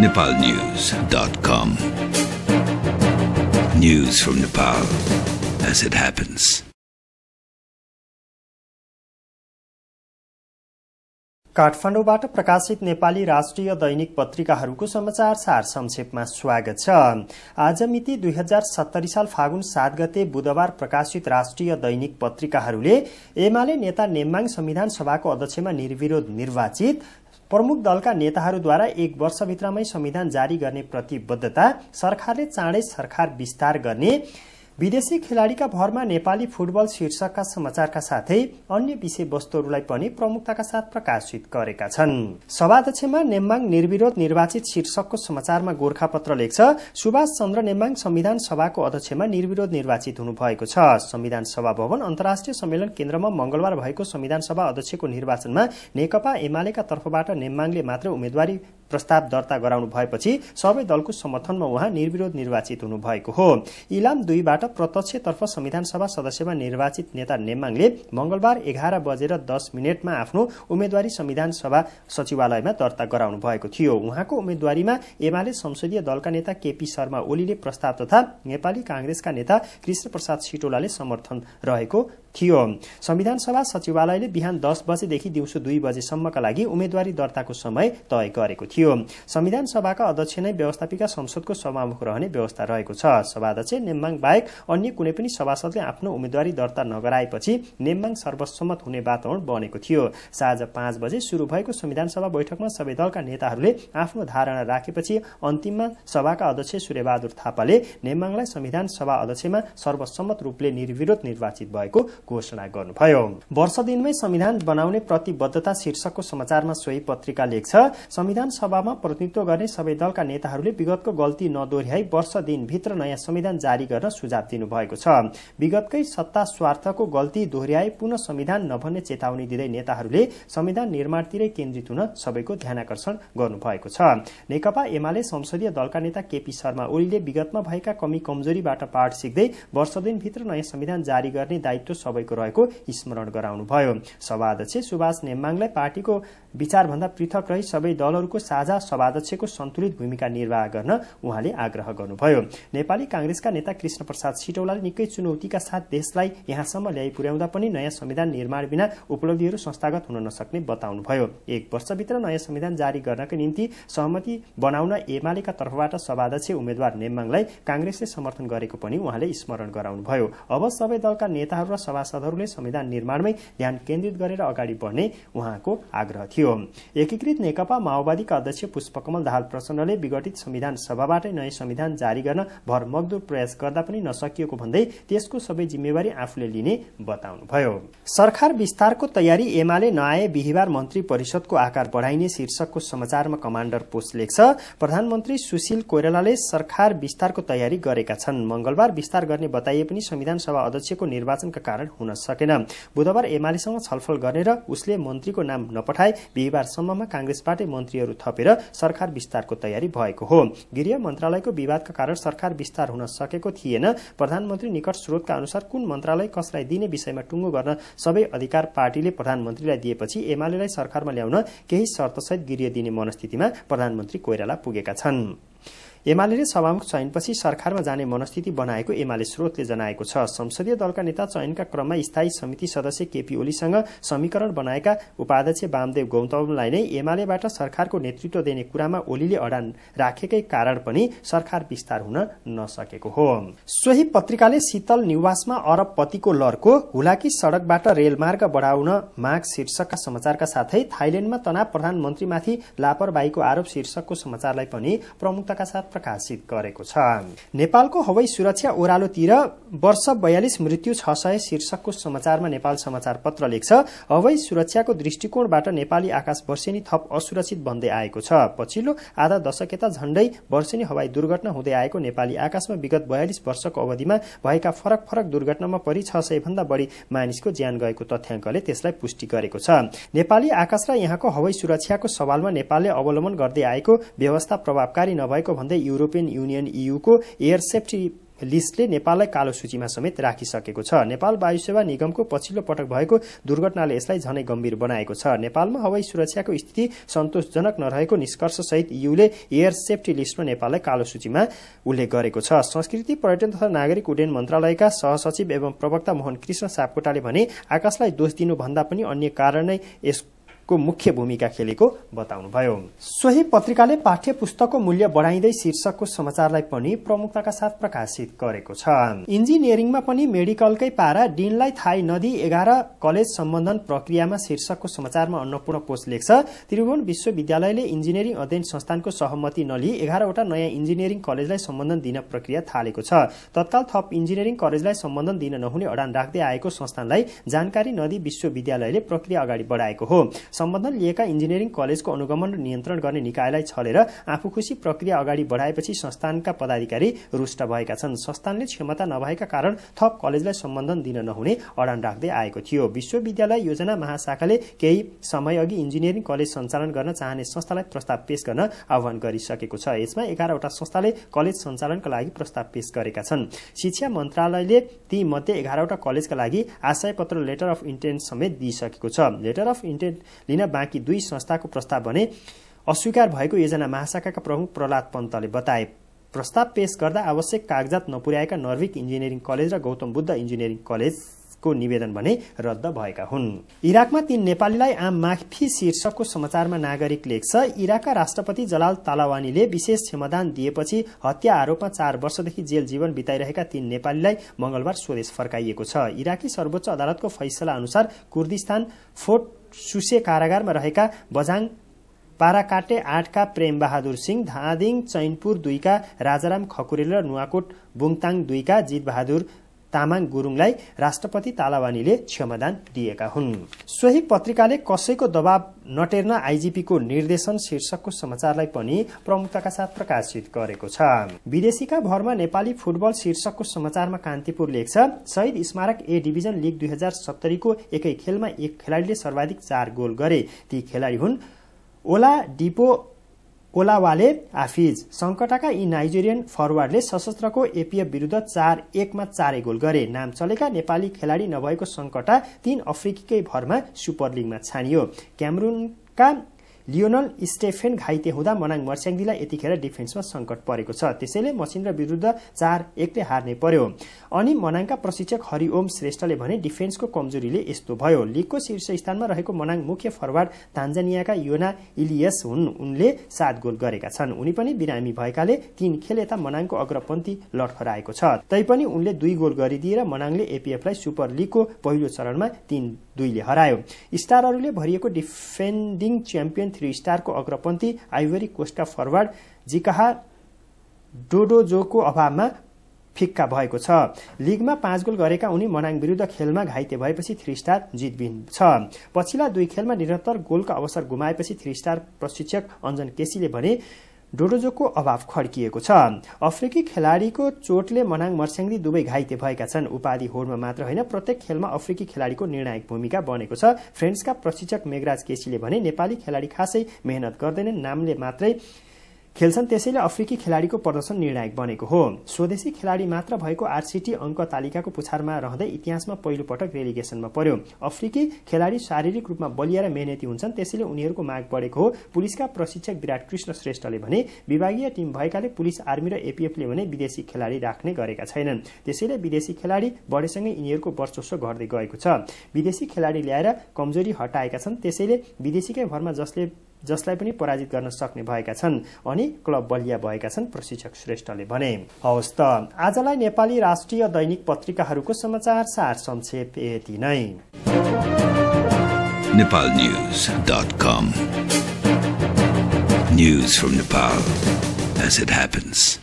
nepalnews.com. News from Nepal as it happens. काठमाडौँबाट प्रकाशित नेपाली राष्ट्रिय दैनिक पत्रिकाहरूको समाचार सार संक्षेपमा स्वागत छ आज मिति दुई हजार सत्तरी साल फागुन सात गते बुधबार प्रकाशित राष्ट्रिय दैनिक पत्रिकाहरूले एमाले नेता नेम्बाङ संविधान सभाको अध्यक्षमा निर्विरोध निर्वाचित प्रमुख दलका नेताहरूद्वारा एक वर्षभित्रमै संविधान जारी गर्ने प्रतिबद्धता सरकारले चाँडै सरकार विस्तार गर्ने विदेशी खेलाड़ीका भरमा नेपाली फुटबल शीर्षकका समाचारका साथै अन्य विषयवस्तुहरूलाई पनि प्रमुखताका साथ प्रकाशित गरेका छन् सभाध्यक्षमा नेम्बाङ निर्विरोध निर्वाचित शीर्षकको समाचारमा गोर्खापत्र लेख्छ सुभाष चन्द्र नेम्बाङ संविधान सभाको अध्यक्षमा निर्विरोध निर्वाचित हुनुभएको छ संविधान सभा भवन अन्तर्राष्ट्रिय सम्मेलन केन्द्रमा मंगलबार भएको संविधान सभा अध्यक्षको निर्वाचनमा नेकपा एमालेका तर्फबाट नेम्बाङले मात्र उम्मेद्वारी प्रस्ताव दर्ता गराउनु भएपछि सबै दलको समर्थनमा उहाँ निर्विरोध निर्वाचित हुनुभएको हो इलाम दुईबाट प्रत्यक्षतर्फ संविधानसभा सदस्यमा निर्वाचित नेता नेमाङले मंगलबार एघार बजेर दस मिनटमा आफ्नो उम्मेद्वारी संविधानसभा सचिवालयमा दर्ता गराउनु भएको थियो उहाँको उम्मेद्वारीमा एमाले संसदीय दलका नेता केपी शर्मा ओलीले प्रस्ताव तथा नेपाली काङ्ग्रेसका नेता कृष्ण प्रसाद सिटोलाले समर्थन रहेको थियो संविधान सभा सचिवालयले बिहान दस बजेदेखि दिउँसो दुई बजेसम्मका लागि उम्मेद्वारी दर्ताको समय तय गरेको थियो संविधान सभाका अध्यक्ष नै व्यवस्थापिका संसदको सभामुख रहने व्यवस्था रहेको छ सभाध्यक्ष नेम्बाङ बाहेक अन्य कुनै पनि सभासदले आफ्नो उम्मेद्वारी दर्ता नगराएपछि नेम्बाङ सर्वसम्मत हुने वातावरण बनेको थियो साँझ पाँच बजे सुरु भएको संविधान सभा बैठकमा सबै दलका नेताहरूले आफ्नो धारणा राखेपछि अन्तिममा सभाका अध्यक्ष सूर्यबहादुर थापाले नेम्बाङलाई संविधान सभा अध्यक्षमा सर्वसम्मत रूपले निर्विरोध निर्वाचित भएको घोषणा गर्नुभयो वर्ष दिनमै संविधान बनाउने प्रतिबद्धता शीर्षकको समाचारमा सोही पत्रिका लेख्छ संविधान सभामा प्रतिनिधित्व गर्ने सबै दलका नेताहरूले विगतको गल्ती नदोर्याई वर्ष दिनभित्र नयाँ संविधान जारी गर्न सुझाव दिनुभएको छ विगतकै सत्ता स्वार्थको गल्ती दोहोर्याई पुनः संविधान नभन्ने चेतावनी दिँदै नेताहरूले संविधान निर्माणतिरै केन्द्रित हुन सबैको ध्यानकर्षण गर्नुभएको छ नेकपा एमाले संसदीय दलका नेता केपी शर्मा ओलीले विगतमा भएका कमी कमजोरीबाट पाठ सिक्दै वर्ष दिनभित्र नयाँ संविधान जारी गर्ने दायित्व सबैको रहेको स्मरण गराउनुभयो सभाध्यक्ष सुभाष नेम्बाङलाई पार्टीको विचारभन्दा पृथक रही सबै दलहरूको साझा सभाध्यक्षको सन्तुलित भूमिका निर्वाह गर्न उहाँले आग्रह गर्नुभयो नेपाली काङ्ग्रेसका नेता कृष्ण प्रसाद सिटौलाले निकै चुनौतीका साथ देशलाई यहाँसम्म ल्याइ पुर्याउँदा पनि नयाँ संविधान निर्माण बिना उपलब्धिहरू संस्थागत हुन नसक्ने बताउनुभयो एक वर्षभित्र नयाँ संविधान जारी गर्नका निम्ति सहमति बनाउन एमालेका तर्फबाट सभाध्यक्ष उम्मेद्वार नेम्बाङलाई काङ्ग्रेसले समर्थन गरेको पनि उहाँले स्मरण गराउनुभयो अब सबै दलका नेताहरू र सभासदहरूले संविधान निर्माणमै ध्यान केन्द्रित गरेर अगाडि बढ्ने उहाँको आग्रह थियो एकीकृत नेकपा माओवादीका अध्यक्ष पुष्पकमल दाहाल प्रचण्डले विघटित संविधान सभाबाटै नयाँ संविधान जारी गर्न भरमग्दुर प्रयास गर्दा पनि नसकिएको भन्दै त्यसको सबै जिम्मेवारी आफूले लिने बताउनुभयो सरकार विस्तारको तयारी एमाले नआए बिहिबार मन्त्री परिषदको आकार बढाइने शीर्षकको समाचारमा कमाण्डर पोस्ट लेख्छ प्रधानमन्त्री सुशील कोइरालाले सरकार विस्तारको तयारी गरेका छन् मंगलबार विस्तार गर्ने बताइए पनि संविधान सभा अध्यक्षको निर्वाचनका कारण हुन सकेन बुधबार एमालेसँग छलफल गरेर उसले मन्त्रीको नाम नपठाए बिहिबारसम्ममा काङ्ग्रेसबाटै मन्त्रीहरू थपेर सरकार विस्तारको तयारी भएको हो गृह मन्त्रालयको विवादका कारण सरकार विस्तार हुन सकेको थिएन प्रधानमन्त्री निकट स्रोतका अनुसार कुन मन्त्रालय कसलाई दिने विषयमा टुङ्गो गर्न सबै अधिकार पार्टीले प्रधानमन्त्रीलाई दिएपछि एमालेलाई सरकारमा ल्याउन केही शर्तसहित गृह दिने मनस्थितिमा प्रधानमन्त्री कोइराला पुगेका छन् एमाले सभामुख चयनपछि सरकारमा जाने मनस्थिति बनाएको एमाले स्रोतले जनाएको छ संसदीय दलका नेता चयनका क्रममा स्थायी समिति सदस्य केपी ओलीसँग समीकरण बनाएका उपाध्यक्ष वामदेव गौतमलाई नै एमालेबाट सरकारको नेतृत्व दिने कुरामा ओलीले अडान राखेकै कारण पनि सरकार विस्तार हुन नसकेको हो सोही पत्रिकाले शीतल निवासमा अरब पतिको लर्को हुलाकी सड़कबाट रेलमार्ग बढाउन माग शीर्षकका समाचारका साथै थाइल्याण्डमा तनाव प्रधानमन्त्रीमाथि लापरवाहीको आरोप शीर्षकको समाचारलाई पनि प्रमुखताका साथ प्रकाशित गरेको छ नेपालको हवाई सुरक्षा ओह्रालोतिर वर्ष बयालिस मृत्यु छ सय शीर्षकको समाचारमा नेपाल समाचार पत्र लेख्छ हवाई सुरक्षाको दृष्टिकोणबाट नेपाली आकाश वर्षेनी थप असुरक्षित बन्दै आएको छ पछिल्लो आधा दशक यता झण्डै वर्षेनी हवाई दुर्घटना हुँदै आएको नेपाली आकाशमा विगत बयालिस वर्षको अवधिमा भएका फरक फरक दुर्घटनामा परि छ भन्दा बढी मानिसको ज्यान गएको तथ्याङ्कले त्यसलाई पुष्टि गरेको छ नेपाली आकाश र यहाँको हवाई सुरक्षाको सवालमा नेपालले अवलम्बन गर्दै आएको व्यवस्था प्रभावकारी नभएको भन्दै युरोपियन युनियन इयूको एयर सेफ्टी लिस्टले नेपाललाई कालो सूचीमा समेत राखिसकेको छ नेपाल वायुसेवा निगमको पछिल्लो पटक भएको दुर्घटनाले यसलाई झनै गम्भीर बनाएको छ नेपालमा हवाई सुरक्षाको स्थिति सन्तोषजनक नरहेको निष्कर्षसहित युले एयर सेफ्टी लिस्टमा नेपाललाई कालो सूचीमा उल्लेख गरेको छ संस्कृति पर्यटन तथा नागरिक उड्डयन मन्त्रालयका सहसचिव एवं प्रवक्ता मोहन कृष्ण सापकोटाले भने आकाशलाई दोष दिनुभन्दा पनि अन्य कारण नै यस को मुख्य भूमिका खेलेको बताउनुभयो सोही पत्रिकाले पाठ्य पुस्तकको मूल्य बढाइँदै शीर्षकको समाचारलाई पनि प्रमुखताका साथ प्रकाशित गरेको छ इन्जिनियरिङमा पनि मेडिकलकै पारा डिनलाई थाहै नदी एघार कलेज सम्बन्धन प्रक्रियामा शीर्षकको समाचारमा अन्नपूर्ण पोस्ट लेख्छ त्रिभुवन विश्वविद्यालयले इन्जिनियरिङ अध्ययन संस्थानको सहमति नलिई एघारवटा नयाँ इन्जिनियरिङ कलेजलाई सम्बन्धन दिन प्रक्रिया थालेको छ तत्काल थप इन्जिनियरिङ कलेजलाई सम्बन्धन दिन नहुने अडान राख्दै आएको संस्थानलाई जानकारी नदी विश्वविद्यालयले प्रक्रिया अगाडि बढाएको हो सम्बन्धन लिएका इन्जिनियरिङ कलेजको अनुगमन र नियन्त्रण गर्ने निकायलाई छलेर आफू खुसी प्रक्रिया अगाडि बढाएपछि संस्थानका पदाधिकारी रुष्ट भएका छन् संस्थानले क्षमता नभएका कारण थप कलेजलाई सम्बन्धन दिन नहुने अडान राख्दै आएको थियो विश्वविद्यालय योजना महाशाखाले केही समय अघि इन्जिनियरिङ कलेज सञ्चालन गर्न चाहने संस्थालाई प्रस्ताव पेश गर्न आह्वान गरिसकेको छ यसमा एघारवटा संस्थाले कलेज सञ्चालनका लागि प्रस्ताव पेश गरेका छन् शिक्षा मन्त्रालयले ती मध्ये एघारवटा कलेजका लागि आशय पत्र लेटर अफ इन्टेन्ट समेत दिइसकेको छ लेटर अफ इन्टेन्ट लिन बाँकी दुई संस्थाको प्रस्ताव भने अस्वीकार भएको योजना महाशाखाका प्रमुख प्रहलाद पन्तले बताए प्रस्ताव पेश गर्दा आवश्यक कागजात नपुर्याएका नर्विक इन्जिनियरिङ कलेज र गौतम बुद्ध इन्जिनियरिङ कलेज को निवेदन भने रद्द भएका हुन् इराकमा तीन नेपालीलाई आम माफी शीर्षकको समाचारमा नागरिक लेख्छ इराकका राष्ट्रपति जलाल तालावानीले विशेष क्षमदान दिएपछि हत्या आरोपमा चार वर्षदेखि जेल जीवन बिताइरहेका तीन नेपालीलाई मंगलबार स्वदेश फर्काइएको छ इराकी सर्वोच्च अदालतको फैसला अनुसार कुर्दिस्तान फोर्ट सुसे कारागारमा रहेका बझाङ पाराकाटे आठका प्रेमबहादुर सिंह धादिङ चैनपुर दुईका राजाराम खकुरेल र नुवाकोट बुङताङ दुईका बहादुर तामाङ गुरुङलाई राष्ट्रपति तालावानीले क्षमादान दिएका हुन् सोही पत्रिकाले कसैको दबाव नटेर्न आइजिपीको निर्देशन शीर्षकको समाचारलाई पनि प्रमुखताका साथ प्रकाशित गरेको छ विदेशीका भरमा नेपाली फुटबल शीर्षकको समाचारमा कान्तिपुर लेख्छ शहीद स्मारक ए डिभिजन लिग दुई हजार सत्तरीको एकै खेलमा एक खेलाडीले सर्वाधिक चार गोल गरे ती खेलाडी हुन् ओला डिपो ओलावाले आफिज सङ्कटाका यी नाइजेरियन फरवार्डले सशस्त्रको एपिएफ विरुद्ध चार एकमा चारै गोल गरे नाम चलेका नेपाली खेलाडी नभएको सङ्कटा तीन अफ्रिकीकै भरमा सुपर लिगमा छानियो क्यामरुनका लियोनल स्टेफेन घाइते हुँदा मनाङ मर्स्याङदीलाई यतिखेर डिफेन्समा सङ्कट परेको छ त्यसैले मसिन्द्र विरुद्ध चार एकले हार्ने पर्यो अनि मनाङका प्रशिक्षक हरिओम श्रेष्ठले भने डिफेन्सको कमजोरीले यस्तो भयो लिगको शीर्ष स्थानमा रहेको मनाङ मुख्य फरवार्ड तान्जानियाका योना इलियस हुन् उनले सात गोल गरेका छन् उनी पनि बिरामी भएकाले तीन खेल यता मनाङको अग्रपन्थी लडफराएको छ तैपनि उनले दुई गोल गरिदिएर मनाङले एपिएफलाई सुपर लिगको पहिलो चरणमा तीन दुईले हरायो स्टारहरूले भरिएको डिफेन्डिङ च्याम्पियन थ्री स्टारको अग्रपन्थी आइभरी कोस्टा फरवार्ड जिकाहा डोडोजोको अभावमा फिक्का भएको छ लिगमा पाँच गोल गरेका उनी मनाङ विरुद्ध खेलमा घाइते भएपछि थ्री स्टार जितबिन छ पछिल्ला दुई खेलमा निरन्तर गोलको अवसर गुमाएपछि थ्री स्टार प्रशिक्षक अञ्जन केसीले भने डोडोजोको अभाव खड्किएको छ अफ्रिकी खेलाडीको चोटले मनाङ मर्स्याङदी दुवै घाइते भएका छन् उपाधि होडमा मात्र होइन प्रत्येक खेलमा अफ्रिकी खेलाडीको निर्णायक भूमिका बनेको छ फ्रेन्ड्सका प्रशिक्षक मेघराज केसीले भने नेपाली खेलाडी खासै मेहनत गर्दैनन् नामले मात्रै खेल्छन् त्यसैले अफ्रिकी खेलाडीको प्रदर्शन निर्णायक बनेको हो स्वदेशी खेलाडी मात्र भएको आरसीटी अङ्क तालिकाको पुछारमा रहँदै इतिहासमा पहिलोपटक रेलिगेसनमा पर्यो अफ्रिकी खेलाडी शारीरिक रूपमा बलिया र मेहनती हुन्छन् त्यसैले उनीहरूको माग बढेको हो पुलिसका प्रशिक्षक विराट कृष्ण श्रेष्ठले भने विभागीय टिम भएकाले पुलिस आर्मी र एपिएफले भने विदेशी खेलाडी राख्ने गरेका छैनन् त्यसैले विदेशी खेलाडी बढेसँगै यिनीहरूको वर्चस्व घट्दै गएको छ विदेशी खेलाडी ल्याएर कमजोरी हटाएका छन् त्यसैले विदेशीकै भरमा जसले जसलाई पनि पराजित गर्न सक्ने भएका छन् अनि क्लब बलिया भएका छन् प्रशिक्षक श्रेष्ठले भने हवस् त आजलाई नेपाली राष्ट्रिय दैनिक पत्रिकाहरूको समाचार सार संक्षेप यति नै News from Nepal as it happens.